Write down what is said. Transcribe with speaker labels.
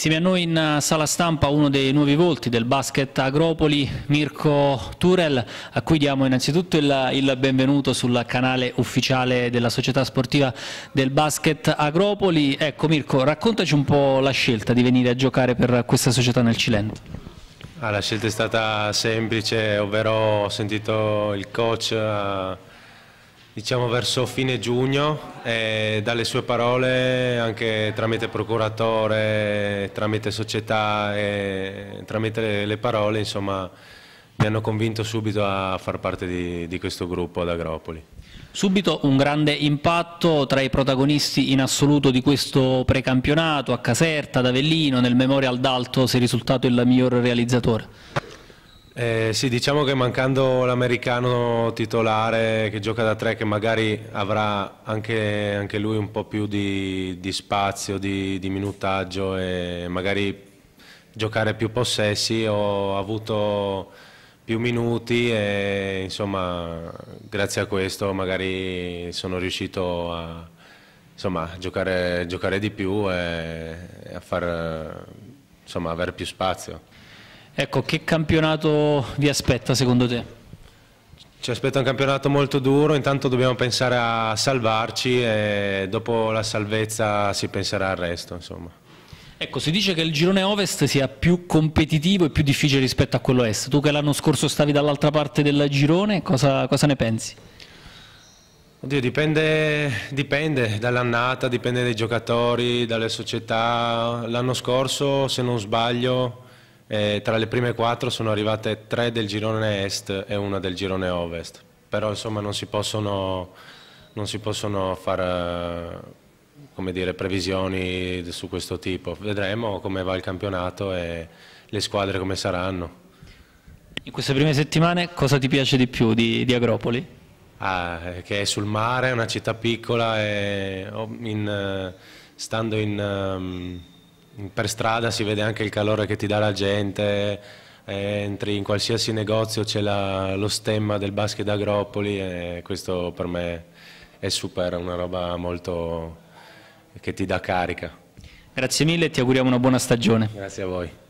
Speaker 1: Insieme a noi in eh, sala stampa uno dei nuovi volti del basket Agropoli, Mirko Turel, a cui diamo innanzitutto il, il, benvenuto sul canale ufficiale della società sportiva del basket Agropoli. Ecco Mirko, raccontaci un po' la scelta di venire a giocare per questa società nel Cilento.
Speaker 2: Ah, la scelta è stata semplice, ovvero ho sentito il coach... Uh diciamo verso fine giugno e dalle sue parole anche tramite procuratore, tramite società e tramite le parole insomma mi hanno convinto subito a far parte di, di questo gruppo ad Agropoli.
Speaker 1: Subito un grande impatto tra i protagonisti in assoluto di questo precampionato, a Caserta, ad Avellino, nel Memorial d'Alto sei risultato il miglior realizzatore.
Speaker 2: Eh, sì, diciamo che mancando l'americano titolare che gioca da tre, che magari avrà anche, anche lui un po' più di, di spazio, di, di, minutaggio e magari giocare più possessi, ho avuto più minuti e insomma grazie a questo magari sono riuscito a insomma, giocare, giocare, di più e, a far, insomma, avere più spazio. Ecco, che campionato vi aspetta secondo te? Ci aspetta un campionato molto duro, intanto dobbiamo pensare a salvarci e dopo la salvezza si penserà al resto. Insomma.
Speaker 1: Ecco, si dice che il girone ovest sia più competitivo e più difficile rispetto a quello est. Tu che l'anno scorso stavi dall'altra parte del girone, cosa, cosa ne pensi?
Speaker 2: Oddio, dipende, dipende dall'annata, dipende dai giocatori, dalle società. L'anno scorso, se non sbaglio, e eh, tra le prime quattro sono arrivate tre del girone est e una del girone ovest, però insomma non si possono, non si possono fare dire, previsioni su questo tipo. Vedremo come va il campionato e le squadre come saranno. In queste prime settimane cosa ti piace di più di, di Agropoli? Ah, eh, che è sul mare, è una città piccola, e oh, in, eh, stando in... Um, per strada si vede anche il calore che ti dà la gente, eh, entri in qualsiasi negozio, c'è lo stemma del basket Agropoli e questo per me è super, è una roba molto che ti dà carica. Grazie mille e ti auguriamo una buona stagione. Grazie a voi.